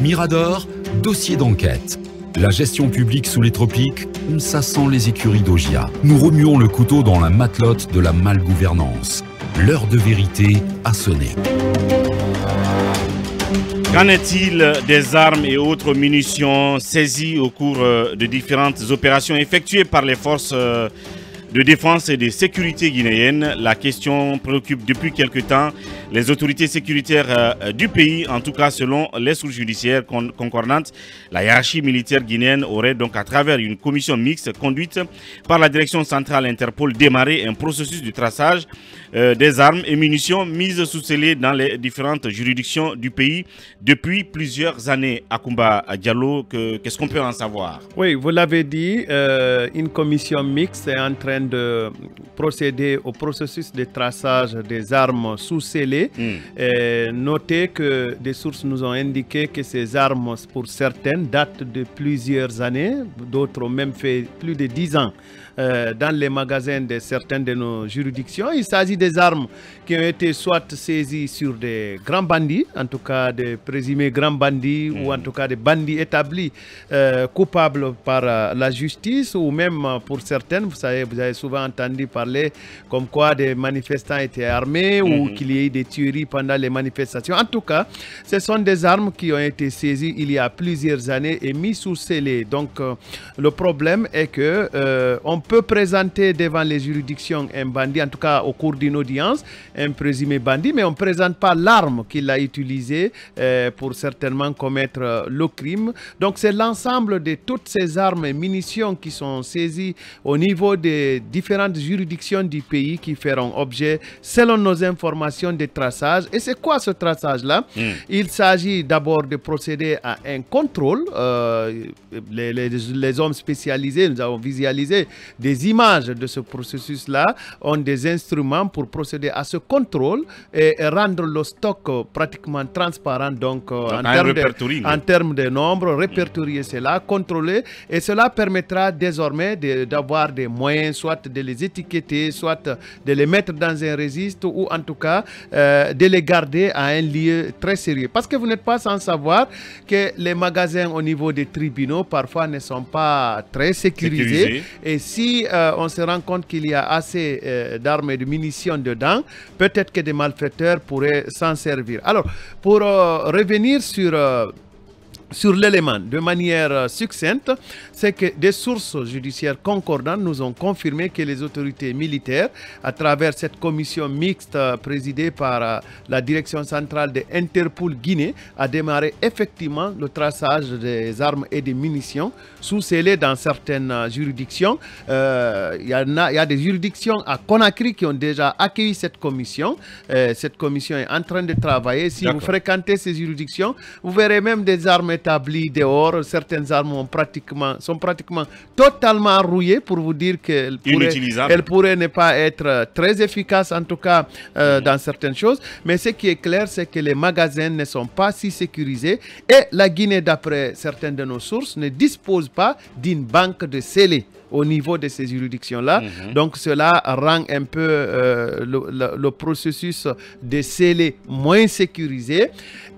Mirador, dossier d'enquête. La gestion publique sous les tropiques, ça sent les écuries d'Ogia. Nous remuons le couteau dans la matelote de la malgouvernance. L'heure de vérité a sonné. Qu'en est-il des armes et autres munitions saisies au cours euh, de différentes opérations effectuées par les forces euh, de défense et de sécurité guinéennes La question préoccupe depuis quelque temps les autorités sécuritaires euh, du pays, en tout cas selon les sources judiciaires concordantes. La hiérarchie militaire guinéenne aurait donc à travers une commission mixte conduite par la direction centrale Interpol démarré un processus de traçage euh, des armes et munitions mises sous scellé dans les différentes juridictions du pays depuis plusieurs années. Akumba Diallo, qu'est-ce qu'on peut en savoir Oui, vous l'avez dit, euh, une commission mixte est en train de procéder au processus de traçage des armes sous scellées Hmm. Euh, notez que des sources nous ont indiqué que ces armes, pour certaines, datent de plusieurs années, d'autres ont même fait plus de 10 ans euh, dans les magasins de certaines de nos juridictions. Il s'agit des armes qui ont été soit saisies sur des grands bandits, en tout cas des présumés grands bandits, ou en mhm. tout cas des bandits établis euh, coupables par euh, la justice, ou même pour certaines, vous savez, vous avez souvent entendu parler comme quoi des manifestants étaient armés ou mhm. qu'il y ait eu des tueries pendant les manifestations. En tout cas, ce sont des armes qui ont été saisies il y a plusieurs années et mises sous scellé. Donc, le problème est que on peut présenter devant les juridictions un bandit, en tout cas au cours d'une audience, un présumé bandit, mais on ne présente pas l'arme qu'il a utilisée euh, pour certainement commettre euh, le crime. Donc c'est l'ensemble de toutes ces armes et munitions qui sont saisies au niveau des différentes juridictions du pays qui feront objet, selon nos informations, de traçage. Et c'est quoi ce traçage-là hmm. Il s'agit d'abord de procéder à un contrôle. Euh, les, les hommes spécialisés, nous avons visualisé des images de ce processus-là, ont des instruments pour procéder à ce contrôle et, rendre le stock euh, pratiquement transparent, donc, euh, en, termes de, en nombre, répertorier cela, contrôler, et cela permettra désormais d'avoir des moyens, soit de les étiqueter, soit de les mettre dans un registre, ou en tout cas euh, de les garder à un lieu très sérieux. Parce que vous n'êtes pas sans savoir que les magasins au niveau des tribunaux parfois ne sont pas très sécurisés. sécurisés. Et si euh, on se rend compte qu'il y a assez euh, d'armes et de munitions dedans, peut-être que des malfaiteurs pourraient s'en servir. Alors, pour euh, revenir sur sur l'élément de manière euh, succincte, c'est que des sources judiciaires concordantes nous ont confirmé que les autorités militaires, à travers cette commission mixte euh, présidée par euh, la direction centrale de Interpol Guinée, a démarré effectivement le traçage des armes et des munitions sous scellées dans certaines juridictions. Il y, a des juridictions à Conakry qui ont déjà accueilli cette commission. cette commission est en train de travailler. Si vous fréquentez ces juridictions, vous verrez même des armes établis dehors, certaines armes pratiquement, sont pratiquement totalement rouillées pour vous dire qu'elles pourraient, pourraient ne pas être euh, très efficaces, en tout cas euh, mhm. dans certaines choses. Mais ce qui est clair, c'est que les magasins ne sont pas si sécurisés et la Guinée, d'après certaines de nos sources, ne dispose pas d'une banque de scellés au niveau de ces juridictions-là. Mhm. Donc cela rend un peu euh, le, processus de sceller moins sécurisé.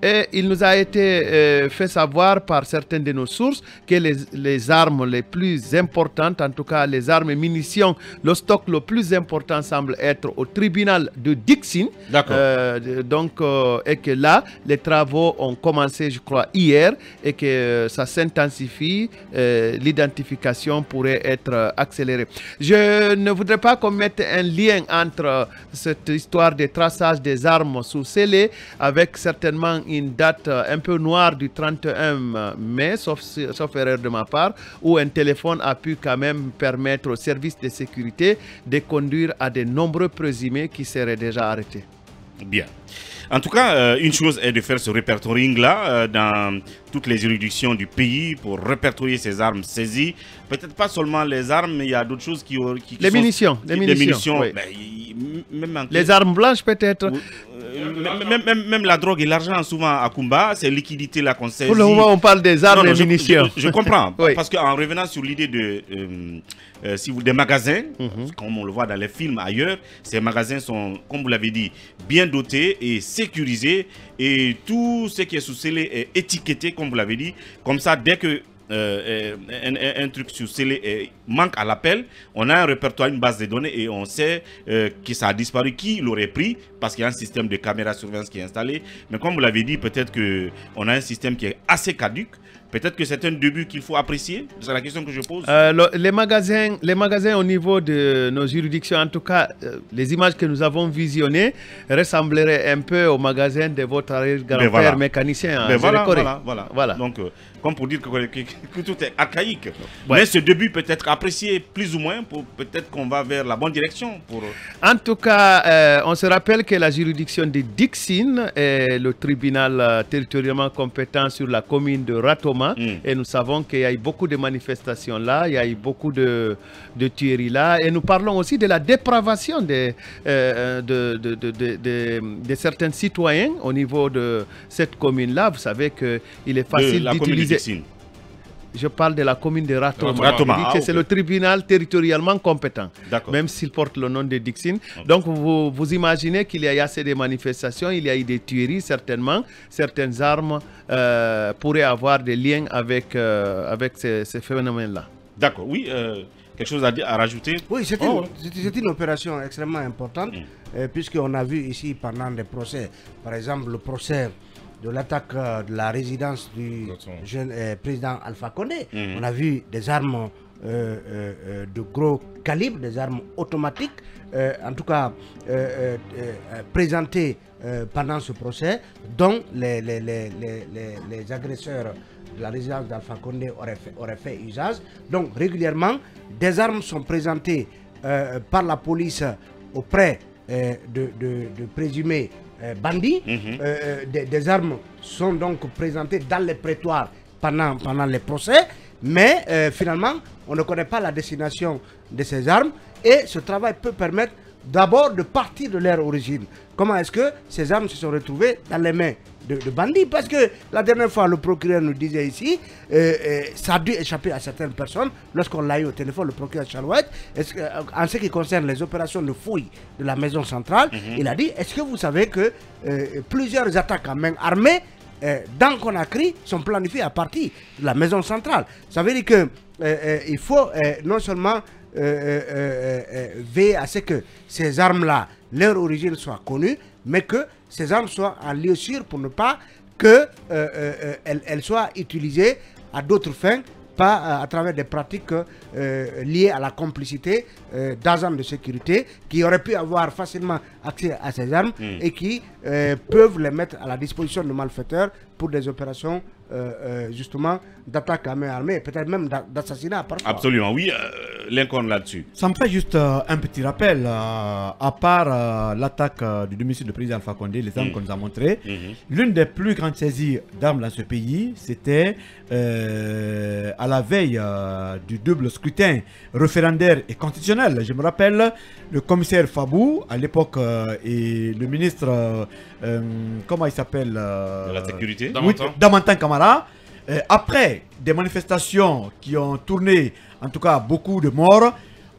Et il nous a été euh, fait savoir par certaines de nos sources que les, les, armes les plus importantes, en tout cas les armes et munitions, le stock le plus important semble être au tribunal de dixine euh, donc, et que là, les travaux ont commencé, je crois, hier, et que ça s'intensifie. L'identification pourrait être euh, accéléré. Je ne voudrais pas qu'on mette un lien entre euh, cette histoire de traçage des armes sous scellé avec certainement une date euh, un peu noire du 31 mai, sauf, sauf erreur de ma part, où un téléphone a pu quand même permettre aux services de sécurité de conduire à de nombreux présumés qui seraient déjà arrêtés. Bien. En tout cas, euh, une chose est de faire ce répertoring là euh, dans toutes les juridictions du pays pour répertorier ces armes saisies. Peut-être pas seulement les armes, mais il y a d'autres choses qui, qui, les sont, munitions, les munitions. Ben, les munitions. les armes blanches peut-être. Euh, même, la drogue et l'argent, souvent à Kumba, c'est liquidité là qu'on saisit. Pour le moment, on parle des armes et des munitions. Je, comprends. Parce qu'en revenant sur l'idée de, si vous, des magasins, mhm. comme on le voit dans les films ailleurs, ces magasins sont, comme vous l'avez dit, bien doté et sécurisé. Et tout ce qui est sous scellé est étiqueté, comme vous l'avez dit. Comme ça, dès que euh, un, truc sous scellé manque à l'appel, on a un répertoire, une base de données et on sait euh, que ça a disparu, qui l'aurait pris, parce qu'il y a un système de caméra surveillance qui est installé. Mais comme vous l'avez dit, peut-être on a un système qui est assez caduque. Peut-être que c'est un début qu'il faut apprécier. C'est la question que je pose. Euh, les, magasins, les magasins au niveau de nos juridictions, en tout cas, euh, les images que nous avons visionnées ressembleraient un peu aux magasins de votre ben grand père mécanicien. Hein, ben voilà, voilà, Donc, euh, comme pour dire que, tout est archaïque. Mais ce début peut être apprécié plus ou moins pour peut-être qu'on va vers la bonne direction. Pour... En tout cas, on se rappelle que la juridiction de Dixine est le tribunal territorialement compétent sur la commune de Ratoma Mm. Et nous savons qu'il y a eu beaucoup de manifestations là, il y a eu beaucoup de, de tueries là. Et nous parlons aussi de la dépravation euh, euh, de, de, certains citoyens au niveau de cette commune là. Vous savez qu'il est facile d'utiliser je parle de la commune de Ratoma. Ah, c'est le tribunal territorialement compétent, même s'il porte le nom de Dixine. Donc, vous, imaginez qu'il y a eu assez de manifestations, il y a eu des tueries, certainement. Certaines armes euh, pourraient avoir des liens avec, euh, avec ces, phénomènes-là. D'accord, oui. Euh, quelque chose à, à rajouter Oui, c'est une, oh, opération extrêmement importante, mm. puisqu'on a vu ici pendant des procès, par exemple le procès de l'attaque euh, de la résidence du jeune euh, président Alpha Condé. Mhm. On a vu des armes euh, de gros calibre, des armes automatiques, en tout cas présentées pendant ce procès, dont les, les, agresseurs de la résidence d'Alpha Condé auraient fait, usage. Donc régulièrement, des armes sont présentées par la police auprès de, de, de présumés euh, bandits. Mhm. Euh, des, armes sont donc présentées dans les prétoires pendant, pendant les procès, mais euh, finalement, on ne connaît pas la destination de ces armes et ce travail peut permettre d'abord de partir de leur origine. Comment est-ce que ces armes se sont retrouvées dans les mains de, bandits Parce que la dernière fois, le procureur nous disait ici, euh, euh, ça a dû échapper à certaines personnes. Lorsqu'on l'a eu au téléphone, le procureur Charouette, euh, en ce qui concerne les opérations de fouille de la maison centrale, mhm. il a dit, est-ce que vous savez que plusieurs attaques à main armée dans Conakry sont planifiées à partir de la maison centrale Ça veut dire que faut non seulement euh, euh, euh, veiller à ce que ces armes-là, leur origine soit connue, mais que ces armes soient en lieu sûr pour ne pas qu'elles soient utilisées à d'autres fins pas à travers des pratiques liées à la complicité euh, d'armes de sécurité qui auraient pu avoir facilement accès à ces armes hmm. et qui euh, peuvent les mettre à la disposition de malfaiteurs pour des opérations euh, justement d'attaque à main armée peut-être même d'assassinat parfois. Absolument, oui, Lincoln là-dessus. Ça me fait juste un petit rappel, à part l'attaque du domicile de président Alpha Condé, les armes hmm. qu'on nous a montrées, hmm. l'une des plus grandes saisies d'armes dans ce pays, c'était à la veille du double scrutin référendaire et constitutionnel je me rappelle le commissaire Fabou, à l'époque, euh, et le ministre, euh, euh, comment il s'appelle la sécurité Damantan. Damantan Camara. après des manifestations qui ont tourné, en tout cas, beaucoup de morts,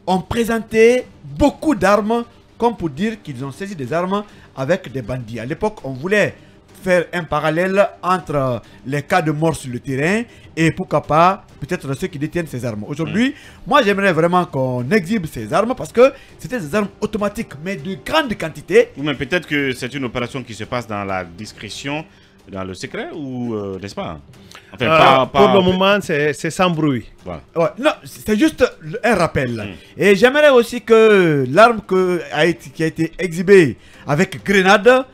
ont présenté beaucoup d'armes, comme pour dire qu'ils ont saisi des armes avec des bandits. À l'époque, on voulait faire un parallèle entre les cas de mort sur le terrain et pourquoi pas peut-être ceux qui détiennent ces armes. Aujourd'hui, mm. moi j'aimerais vraiment qu'on exhibe ces armes parce que c'était des armes automatiques mais de grande quantité. ou même peut-être que c'est une opération qui se passe dans la discrétion, dans le secret ou euh, n'est-ce pas euh, pour le moment, c'est sans bruit. non, c'est juste un rappel. Mm. Et j'aimerais aussi que l'arme qui a été exhibée avec grenade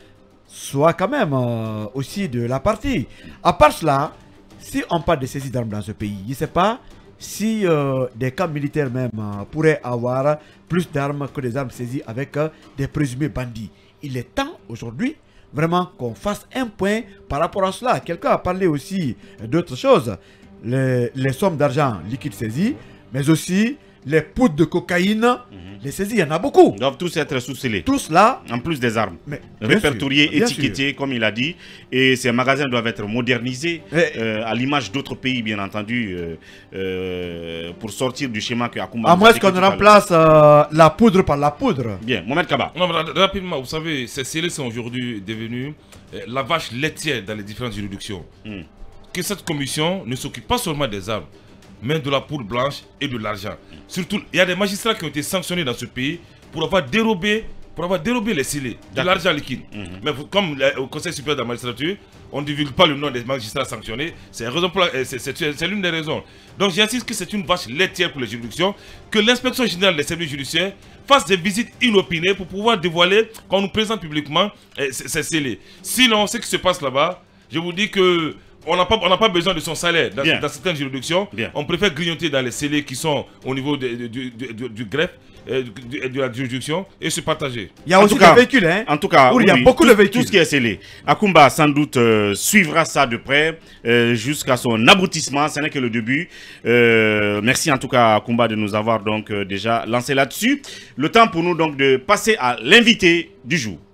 soit quand même euh, aussi de la partie. À part cela, si on parle de saisie d'armes dans ce pays, je ne sais pas si euh, des camps militaires même euh, pourraient avoir plus d'armes que des armes saisies avec des présumés bandits. Il est temps aujourd'hui vraiment qu'on fasse un point par rapport à cela. Quelqu'un a parlé aussi d'autres choses, les, sommes d'argent liquide saisies, mais aussi les poudres de cocaïne, mhm. les saisies, il y en a beaucoup. doivent tous être sous-scellés. Tous là. En plus des armes. Mais, répertoriés, étiquetés, comme il a dit. Et ces magasins doivent être modernisés, eh. euh, à l'image d'autres pays, bien entendu, euh, euh, pour sortir du schéma que Akumba. À moins qu'on remplace la poudre par la poudre. Bien, Mohamed Kaba. Non, rapidement, vous savez, ces scellés sont aujourd'hui devenus la vache laitière dans les différentes juridictions. Hmm. Que cette commission ne s'occupe pas seulement des armes mais de la poudre blanche et de l'argent. Surtout, il y a des magistrats qui ont été sanctionnés dans ce pays pour avoir dérobé, pour avoir dérobé les scellés, de l'argent liquide. Mhm. Mais comme au Conseil supérieur de la magistrature, on ne divulgue pas le nom des magistrats sanctionnés, euh, c'est l'une des raisons. Donc j'insiste que c'est une vache laitière pour les juridictions, que l'inspection générale des services judiciaires fasse des visites inopinées pour pouvoir dévoiler, quand nous présente publiquement, euh, ces scellés. Sinon, ce qui se passe là-bas, je vous dis que on n'a pas, besoin de son salaire. Dans, certaines juridictions, on préfère grignoter dans les scellés qui sont au niveau du greffe et euh, de la juridiction et se partager. Il y a en aussi des véhicules, hein En tout cas, il y a beaucoup tout, de véhicules. Tout ce qui est scellé. Akumba, sans doute, euh, suivra ça de près euh, jusqu'à son aboutissement. Ce n'est que le début. merci en tout cas, Akumba, de nous avoir donc déjà lancé là-dessus. Le temps pour nous donc de passer à l'invité du jour.